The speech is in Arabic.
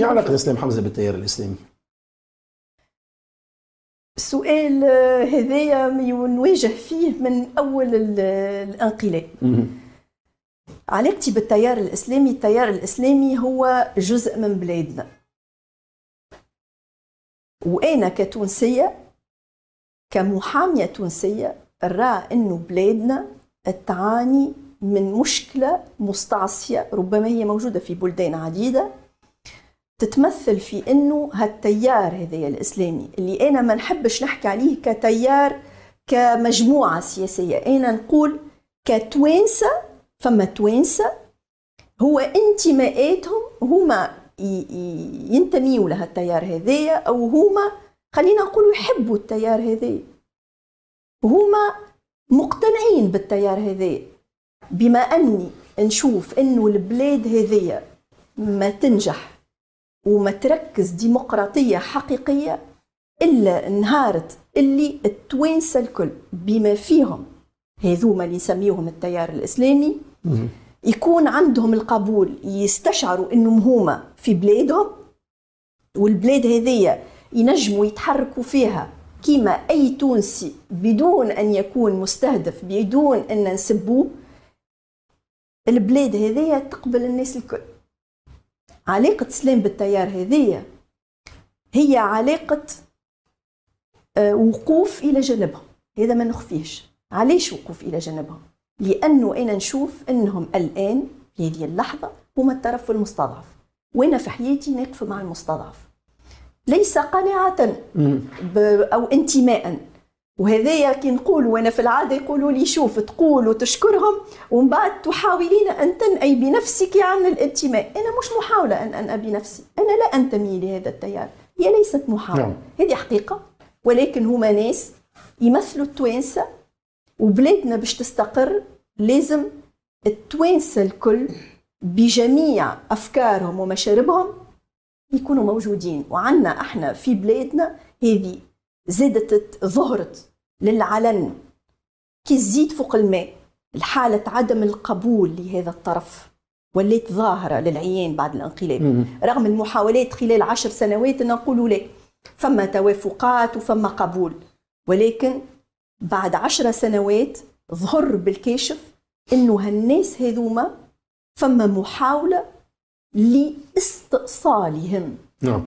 ما علاقة الإسلام حمزة بالتيار الإسلامي؟ السؤال آه، هذايا نواجه فيه من أول آه، الانقلاب علاقتي بالتيار الإسلامي التيار الإسلامي هو جزء من بلادنا وأنا كتونسية كمحامية تونسية نرى أنه بلادنا تعاني من مشكلة مستعصية ربما هي موجودة في بلدان عديدة تتمثل في انه هالتيار هذايا الاسلامي اللي انا ما نحبش نحكي عليه كتيار كمجموعه سياسيه انا نقول كتوانسه فما توانسه هو انتماءاتهم هما ينتميوا لهالتيار هذايا او هما خلينا نقول يحبوا التيار هذايا هما مقتنعين بالتيار هذايا بما اني نشوف انه البلاد هذية ما تنجح وما تركز ديمقراطية حقيقية إلا انهارت اللي التوانسة الكل بما فيهم هذوما اللي يسميهم التيار الإسلامي يكون عندهم القبول يستشعروا انهم هما في بلادهم والبلاد هذية ينجموا يتحركوا فيها كما أي تونسي بدون أن يكون مستهدف بدون أن نسبوه البلاد هذية تقبل الناس الكل علاقة سلام بالتيار هذية هي علاقة آه، وقوف إلى جانبها هذا ما نخفيش علاش وقوف إلى جانبها لأنه أنا نشوف أنهم الآن في هذه اللحظة هما الطرف المستضعف وأنا في حياتي نقف مع المستضعف ليس قناعة أو انتماء وهذايا كي نقول وانا في العاده يقولوا لي شوف تقول وتشكرهم ومن بعد تحاولين ان تنأي بنفسك عن الانتماء، انا مش محاوله ان انأى بنفسي، انا لا انتمي لهذا التيار، هي ليست محاوله، نعم. هذه حقيقه ولكن هما ناس يمثلوا التوانسه وبلادنا باش تستقر لازم التوانسه الكل بجميع افكارهم ومشاربهم يكونوا موجودين وعندنا احنا في بلادنا هذه زادت ظهرت للعلن كي الزيت فوق الماء الحالة عدم القبول لهذا الطرف وليت ظاهرة للعيان بعد الانقلاب رغم المحاولات خلال عشر سنوات أن نقولوا لا فما توافقات وفما قبول ولكن بعد عشر سنوات ظهر بالكاشف أنه هالناس هذوما فما محاولة لاستئصالهم نعم.